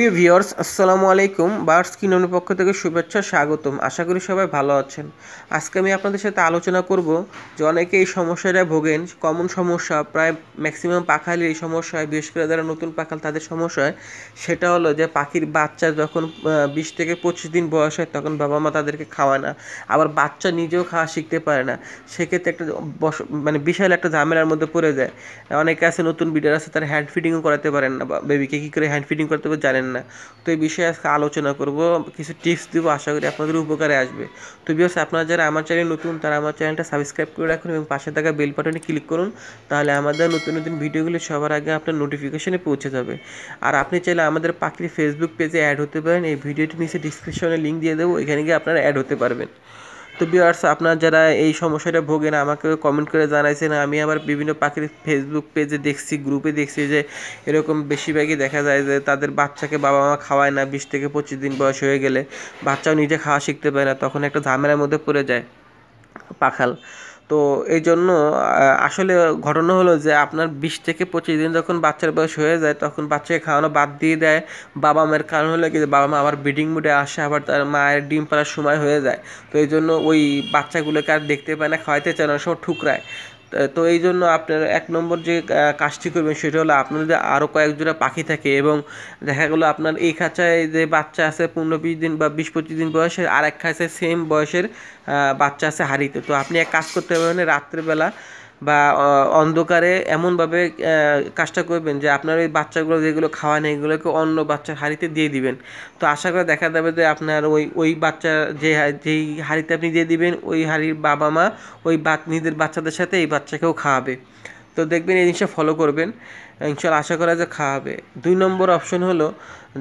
প্রিয় ভিওয়ার্স আসসালামু আলাইকুম বার্স কিননের পক্ষ থেকে শুভেচ্ছা স্বাগতম আশা করি সবাই ভালো আছেন আজকে আমি আপনাদের সাথে আলোচনা করব যে অনেকে এই সমস্যাটা ভোগেন কমন সমস্যা প্রায় ম্যাক্সিমাম পাখালি এই সমস্যা হয় বিশেষ করে যারা নতুন পাখাল তাদের সমস্যা সেটা হলো যে পাখির বাচ্চা যখন বিশ থেকে পঁচিশ দিন বয়স হয় তখন বাবা মা তাদেরকে খাওয়ায় না আবার বাচ্চা নিজেও খাওয়া শিখতে পারে না সেক্ষেত্রে একটা বস মানে বিশাল একটা ঝামেলার মধ্যে পড়ে যায় অনেকে আছে নতুন বিডার আছে তারা হ্যান্ড ফিডিংও করাতে পারেন না বেবিকে কী করে হ্যান্ড ফিডিং করতে পারে জানেন না তো এই বিষয়ে আজকে আলোচনা করব কিছু টিপস দেব আশা করি আপনাদের উপকারে আসবে তো বিয়স আপনারা যারা আমার চ্যানেল নতুন তারা আমার চ্যানেলটা সাবস্ক্রাইব করে রাখুন এবং পাশে থাকা বেল বাটনে ক্লিক করুন তাহলে আমাদের নতুন নতুন ভিডিওগুলি সবার আগে আপনার নোটিফিকেশনে পৌঁছে যাবে আর আপনি চাইলে আমাদের পাখির ফেসবুক পেজে অ্যাড হতে পারেন এই ভিডিওটি নিচে ডিসক্রিপশনে লিঙ্ক দিয়ে দেবো এখানে গিয়ে আপনারা অ্যাড হতে পারবেন তো ভিউয়ার্স আপনারা যারা এই সমস্যাটা ভোগেন আমাকে কমেন্ট করে জানাইছেন আমি আবার বিভিন্ন পাখির ফেসবুক পেজে দেখছি গ্রুপে দেখছি যে এরকম বেশিরভাগই দেখা যায় যে তাদের বাচ্চাকে বাবা মা খাওয়ায় না বিশ থেকে পঁচিশ দিন বয়স হয়ে গেলে বাচ্চাও নিজে খাওয়া শিখতে পারে না তখন একটা ঝামেলার মধ্যে পড়ে যায় পাখাল তো এই জন্য আসলে ঘটনা হলো যে আপনার বিশ থেকে পঁচিশ দিন যখন বাচ্চার বয়স হয়ে যায় তখন বাচ্চাকে খাওয়ানো বাদ দিয়ে দেয় বাবা মায়ের কারণ হলো কি বাবা মা আবার ব্রিডিং মুডে আসে আবার তার মায়ের ডিম পাড়ার সময় হয়ে যায় তো এই জন্য ওই বাচ্চাগুলোকে আর দেখতে পায় না খাওয়াইতে চায় না সব ঠুকরায় তো এই জন্য আপনার এক নম্বর যে কাজটি করবেন সেটা হলো আপনার যদি আরও কয়েক জোড়া পাখি থাকে এবং দেখা গেলো আপনার এই খাঁচায় যে বাচ্চা আছে পনেরো বিশ দিন বা বিশ পঁচিশ দিন বয়সের আর এক খাঁচায় সেম বয়সের বাচ্চা আছে হাড়িতে তো আপনি এক কাজ করতে পারবেন রাত্রেবেলা বা অন্ধকারে এমনভাবে কাজটা করবেন যে আপনার ওই বাচ্চাগুলো যেগুলো খাওয়া নেই এগুলোকে অন্য বাচ্চার হাঁড়িতে দিয়ে দিবেন তো আশা করে দেখা যাবে যে আপনার ওই ওই বাচ্চা যে যেই হাঁড়িতে আপনি দিয়ে দিবেন ওই হাঁড়ির বাবা মা ওই নিজের বাচ্চাদের সাথে এই বাচ্চাকেও খাওয়াবে তো দেখবেন এই জিনিসটা ফলো করবেন ইনশাল্লাহ আশা করা যে খাওয়াবে দুই নম্বর অপশন হলো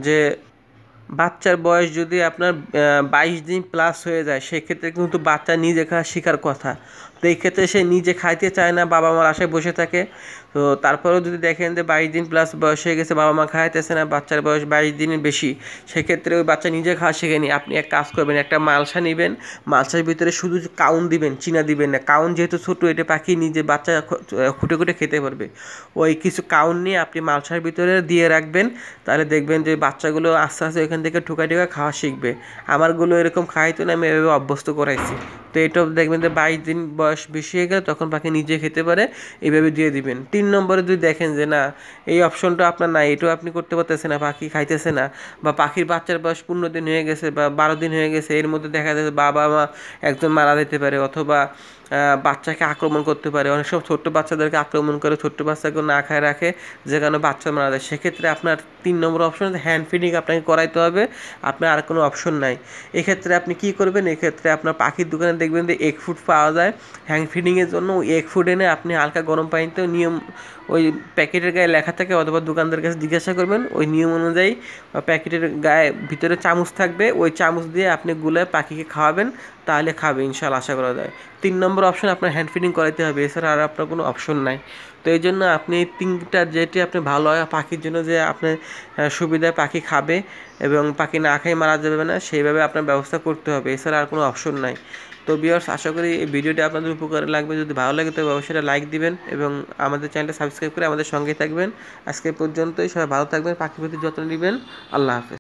যে বাচ্চার বয়স যদি আপনার বাইশ দিন প্লাস হয়ে যায় সেক্ষেত্রে কিন্তু বাচ্চা নিজে খাওয়া শেখার কথা তো এই ক্ষেত্রে সে নিজে খাইতে চায় না বাবা মার আশায় বসে থাকে তো তারপরেও যদি দেখেন যে বাইশ দিন প্লাস বয়স হয়ে গেছে বাবা মা খাইতেছে না বাচ্চার বয়স বাইশ দিনের বেশি সেক্ষেত্রে ওই বাচ্চা নিজে খাওয়া শেখেনি আপনি এক কাজ করবেন একটা মালসা নেবেন মালসার ভিতরে শুধু কাউন দিবেন চিনা দিবেন না কাউন যেহেতু ছোটো এটা পাখি নিজে বাচ্চা খুঁটে খুঁটে খেতে পারবে ওই কিছু কাউন নিয়ে আপনি মালসার ভিতরে দিয়ে রাখবেন তাহলে দেখবেন যে বাচ্চাগুলো আস্তে আস্তে ওইখান থেকে ঠুকা ঠুকা খাওয়া শিখবে আমারগুলো এরকম খাইতো না আমি এভাবে অভ্যস্ত করাইছি তো এটাও দেখবেন যে বাইশ দিন বয়স বেশি হয়ে গেলে তখন পাখি নিজে খেতে পারে এইভাবে দিয়ে দিবেন তিন নম্বরে যদি দেখেন যে না এই অপশনটা আপনার না এটাও আপনি করতে পারতেছে না পাখি খাইতেছে না বা পাখির বাচ্চার বয়স পনেরো দিন হয়ে গেছে বা বারো দিন হয়ে গেছে এর মধ্যে দেখা যাচ্ছে বাবা মা একজন মারা যেতে পারে অথবা বাচ্চাকে আক্রমণ করতে পারে অনেক সময় ছোট্ট বাচ্চাদেরকে আক্রমণ করে ছোট্ট বাচ্চাকে না খায় রাখে যে কারণে বাচ্চা মারা যায় সেক্ষেত্রে আপনার তিন নম্বর অপশন হ্যান্ড ফিডিং আপনাকে করাইতে হবে আপনার আর কোনো অপশন নাই এক্ষেত্রে আপনি কি করবেন এক্ষেত্রে আপনার পাখির দোকানে দেখবেন যে এক ফুট পাওয়া যায় হ্যাং ফিডিংয়ের জন্য ওই এক ফুট এনে আপনি হালকা গরম পানিতে নিয়ম ওই প্যাকেটের গায়ে লেখা থাকে অথবা দোকানদার কাছে জিজ্ঞাসা করবেন ওই নিয়ম অনুযায়ী প্যাকেটের গায়ে ভিতরে চামচ থাকবে ওই চামচ দিয়ে আপনি গুলে পাখিকে খাওয়াবেন তাহলে খাবে ইনশাল্লাহ আশা করা যায় তিন নম্বর অপশন আপনার হ্যান্ড ফিডিং করাইতে হবে এছাড়া আর আপনার কোনো অপশন নাই তো এই জন্য আপনি এই তিনটা যেটি আপনি ভালো হয় পাখির জন্য যে আপনার সুবিধায় পাখি খাবে এবং পাখি না খাই মারা যাবে না সেইভাবে আপনার ব্যবস্থা করতে হবে এছাড়া আর কোনো অপশন নাই তো বিয়ার্স আশা করি এই ভিডিওটি আপনাদের উপকারে লাগবে যদি ভালো লাগে তবে অবশ্যই লাইক দিবেন এবং আমাদের চ্যানেলটা সাবস্ক্রাইব করে আমাদের সঙ্গে থাকবেন আজকে পর্যন্তই সবাই ভালো থাকবেন পাখির প্রতি যত্ন নেবেন আল্লাহ হাফেজ